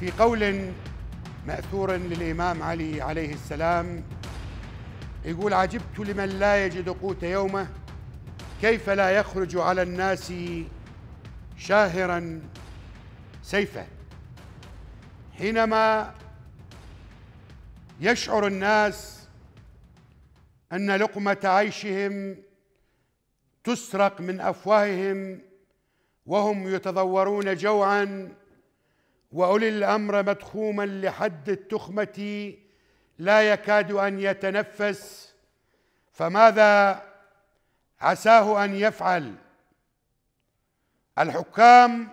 في قول ماثور للامام علي عليه السلام يقول عجبت لمن لا يجد قوت يومه كيف لا يخرج على الناس شاهرا سيفه حينما يشعر الناس ان لقمه عيشهم تسرق من افواههم وهم يتضورون جوعا واولي الامر مدخوما لحد التخمه لا يكاد ان يتنفس فماذا عساه ان يفعل الحكام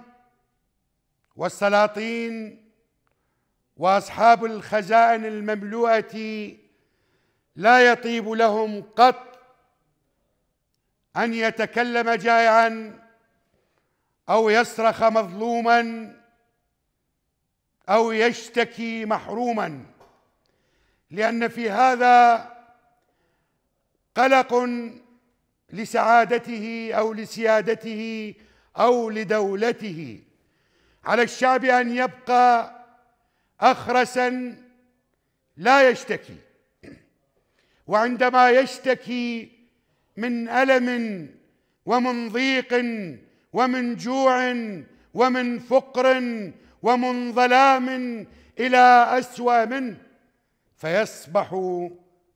والسلاطين واصحاب الخزائن المملوءه لا يطيب لهم قط ان يتكلم جائعا او يصرخ مظلوما او يشتكي محروما لان في هذا قلق لسعادته او لسيادته او لدولته على الشعب ان يبقى اخرسا لا يشتكي وعندما يشتكي من الم ومن ضيق ومن جوع ومن فقر ومن ظلام الى اسوى منه فيصبح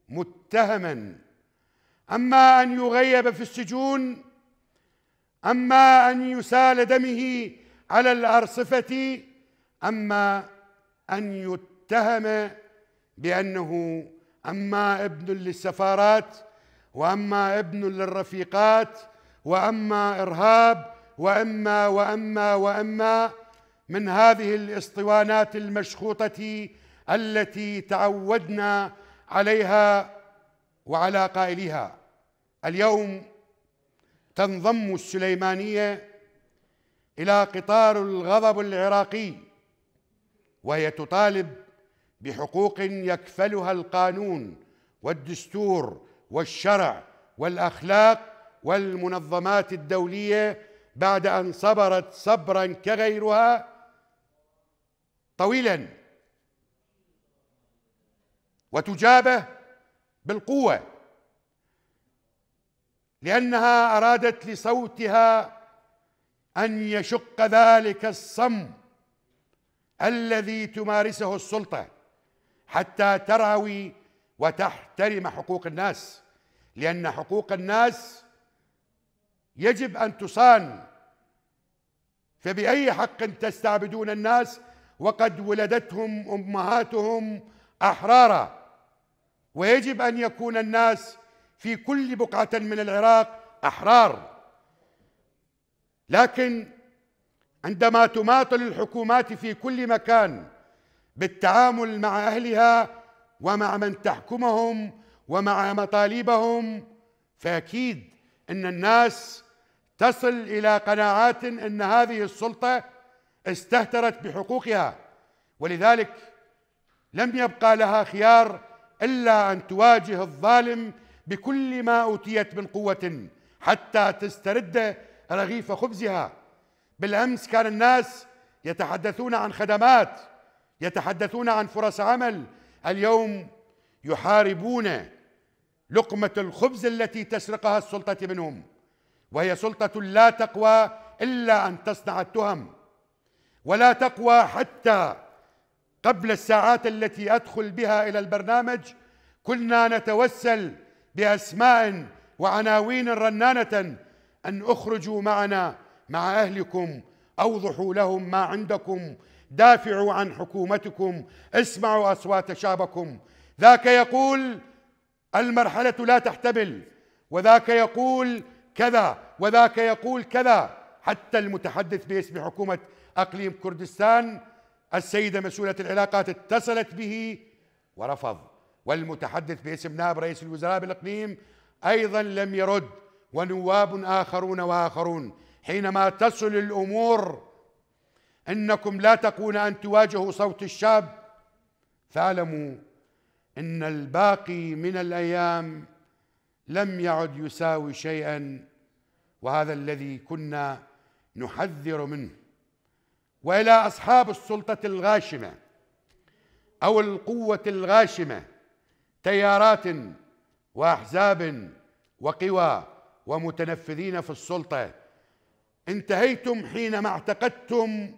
متهما اما ان يغيب في السجون اما ان يسال دمه على الارصفه اما ان يتهم بانه اما ابن للسفارات واما ابن للرفيقات واما ارهاب واما واما واما, وأما من هذه الاسطوانات المشخوطه التي تعودنا عليها وعلى قائلها اليوم تنضم السليمانيه الى قطار الغضب العراقي وهي تطالب بحقوق يكفلها القانون والدستور والشرع والاخلاق والمنظمات الدوليه بعد ان صبرت صبرا كغيرها طويلا وتجابه بالقوه لانها ارادت لصوتها ان يشق ذلك الصم الذي تمارسه السلطه حتى تراوي وتحترم حقوق الناس لان حقوق الناس يجب ان تصان فباي حق تستعبدون الناس وقد ولدتهم امهاتهم احرارا ويجب ان يكون الناس في كل بقعه من العراق احرار لكن عندما تماطل الحكومات في كل مكان بالتعامل مع اهلها ومع من تحكمهم ومع مطالبهم فاكيد ان الناس تصل الى قناعات ان هذه السلطه استهترت بحقوقها ولذلك لم يبقى لها خيار الا ان تواجه الظالم بكل ما اوتيت من قوه حتى تسترد رغيف خبزها بالامس كان الناس يتحدثون عن خدمات يتحدثون عن فرص عمل اليوم يحاربون لقمه الخبز التي تسرقها السلطه منهم وهي سلطه لا تقوى الا ان تصنع التهم ولا تقوى حتى قبل الساعات التي ادخل بها الى البرنامج كنا نتوسل باسماء وعناوين رنانه ان اخرجوا معنا مع اهلكم اوضحوا لهم ما عندكم دافعوا عن حكومتكم اسمعوا اصوات شعبكم ذاك يقول المرحله لا تحتمل وذاك يقول كذا وذاك يقول كذا حتى المتحدث باسم حكومه أقليم كردستان السيدة مسؤولة العلاقات اتصلت به ورفض والمتحدث باسم نائب رئيس الوزراء بالإقليم أيضا لم يرد ونواب آخرون وآخرون حينما تصل الأمور إنكم لا تقون أن تواجهوا صوت الشاب فاعلموا إن الباقي من الأيام لم يعد يساوي شيئا وهذا الذي كنا نحذر منه والى اصحاب السلطه الغاشمه او القوه الغاشمه تيارات واحزاب وقوى ومتنفذين في السلطه انتهيتم حينما اعتقدتم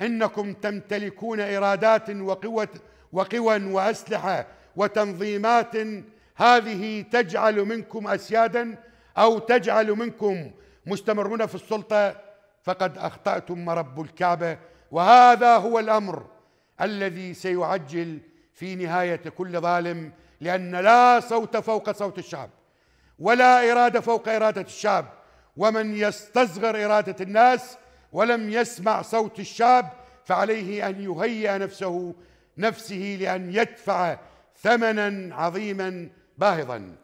انكم تمتلكون ارادات وقوة وقوى واسلحه وتنظيمات هذه تجعل منكم اسيادا او تجعل منكم مستمرون في السلطه فقد اخطاتم رب الكعبه وهذا هو الامر الذي سيعجل في نهايه كل ظالم لان لا صوت فوق صوت الشعب ولا اراده فوق اراده الشعب ومن يستصغر اراده الناس ولم يسمع صوت الشعب فعليه ان يهيئ نفسه نفسه لان يدفع ثمنا عظيما باهظا